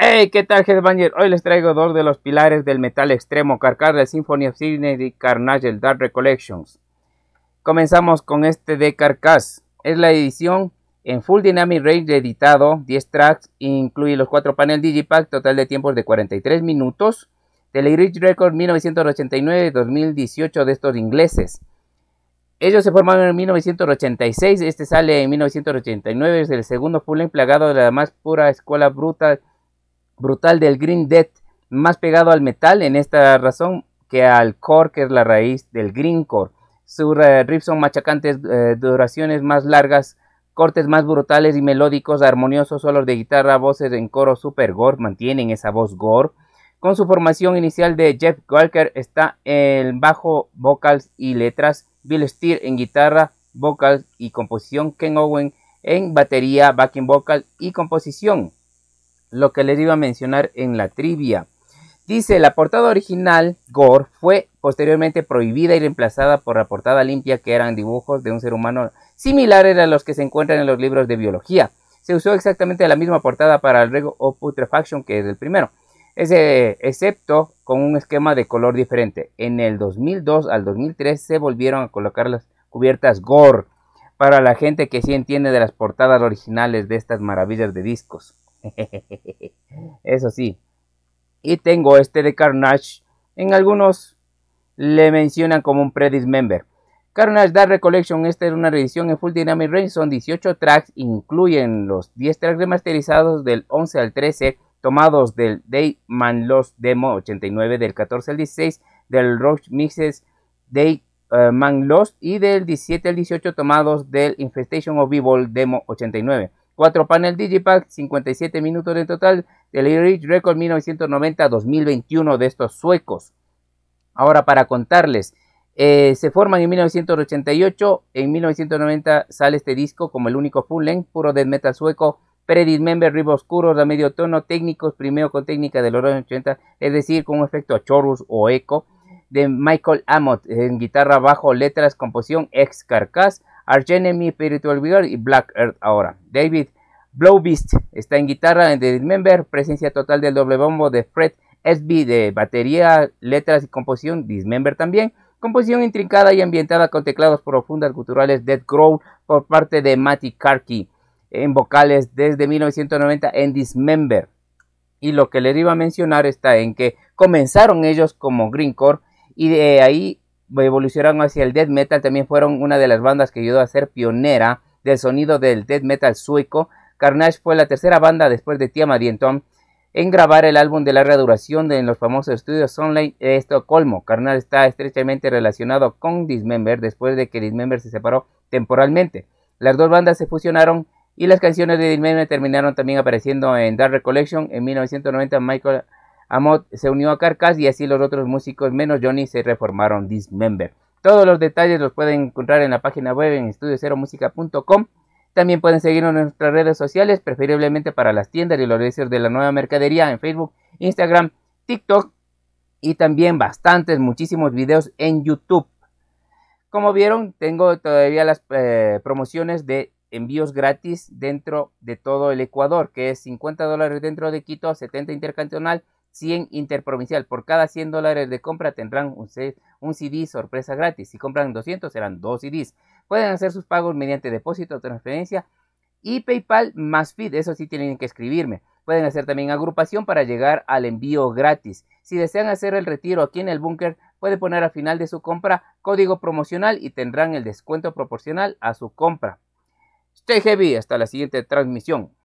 ¡Hey! ¿Qué tal, Headbanger? Hoy les traigo dos de los pilares del metal extremo Carcass del Symphony of Sydney y Carnage el Dark Recollections. Comenzamos con este de Carcass. Es la edición en Full Dynamic Range editado, 10 tracks, incluye los 4 paneles Digipack, total de tiempos de 43 minutos. Telegrid Record 1989-2018 de estos ingleses. Ellos se formaron en 1986, este sale en 1989, es el segundo full plagado de la más pura escuela bruta brutal del Green Death, más pegado al metal en esta razón que al core, que es la raíz del greencore. Sus ...su riffs son machacantes, eh, duraciones más largas, cortes más brutales y melódicos, armoniosos solos de guitarra, voces en coro super gore, mantienen esa voz gore. Con su formación inicial de Jeff Walker está el bajo, vocals y letras, Bill Steer en guitarra, vocals y composición, Ken Owen en batería, backing vocal y composición lo que les iba a mencionar en la trivia. Dice, la portada original, Gore, fue posteriormente prohibida y reemplazada por la portada limpia que eran dibujos de un ser humano similares a los que se encuentran en los libros de biología. Se usó exactamente la misma portada para el Rego o Putrefaction que es el eh, primero, excepto con un esquema de color diferente. En el 2002 al 2003 se volvieron a colocar las cubiertas Gore para la gente que sí entiende de las portadas originales de estas maravillas de discos. Eso sí. Y tengo este de Carnage. En algunos le mencionan como un pre member. Carnage Dark Recollection, esta es una reedición en Full Dynamic Range, son 18 tracks, incluyen los 10 tracks remasterizados del 11 al 13, tomados del Day Man Lost Demo 89, del 14 al 16, del Rock Mixes Day eh, Man Lost y del 17 al 18 tomados del Infestation of Evil Demo 89. 4 panel Digipack, 57 minutos en total, rich Record 1990-2021 de estos suecos. Ahora para contarles, eh, se forman en 1988, en 1990 sale este disco como el único full length, puro de metal sueco, pre member ribos oscuros a medio tono, técnicos, primero con técnica de los años 80, es decir, con un efecto a chorus o eco, de Michael Amott, en guitarra, bajo, letras, composición, ex Carcass, Arch Enemy, Spiritual Vigor y Black Earth ahora. David Blow Beast está en guitarra en Dismember, presencia total del doble bombo de Fred Esby de batería, letras y composición, Dismember también, composición intrincada y ambientada con teclados profundas culturales Dead Growl por parte de Matty Karki, en vocales desde 1990 en Dismember. Y lo que les iba a mencionar está en que comenzaron ellos como Greencore y de ahí evolucionaron hacia el death metal, también fueron una de las bandas que ayudó a ser pionera del sonido del death metal sueco Carnage fue la tercera banda después de Tiamat y Tom en grabar el álbum de larga duración en los famosos estudios Sunlight de Estocolmo. Carnage está estrechamente relacionado con Dismember después de que Dismember se separó temporalmente. Las dos bandas se fusionaron y las canciones de Dismember terminaron también apareciendo en Dark Recollection. En 1990 Michael Amott se unió a Carcass y así los otros músicos menos Johnny se reformaron Dismember. Todos los detalles los pueden encontrar en la página web en estudioseromusica.com también pueden seguirnos en nuestras redes sociales, preferiblemente para las tiendas y los precios de la nueva mercadería en Facebook, Instagram, TikTok y también bastantes, muchísimos videos en YouTube. Como vieron, tengo todavía las eh, promociones de envíos gratis dentro de todo el Ecuador, que es 50 dólares dentro de Quito, 70 intercantonal, 100 interprovincial. Por cada 100 dólares de compra tendrán un, un CD sorpresa gratis. Si compran 200 serán dos CDs. Pueden hacer sus pagos mediante depósito, o transferencia y PayPal más feed. Eso sí tienen que escribirme. Pueden hacer también agrupación para llegar al envío gratis. Si desean hacer el retiro aquí en el búnker, puede poner al final de su compra código promocional y tendrán el descuento proporcional a su compra. Stay heavy, hasta la siguiente transmisión.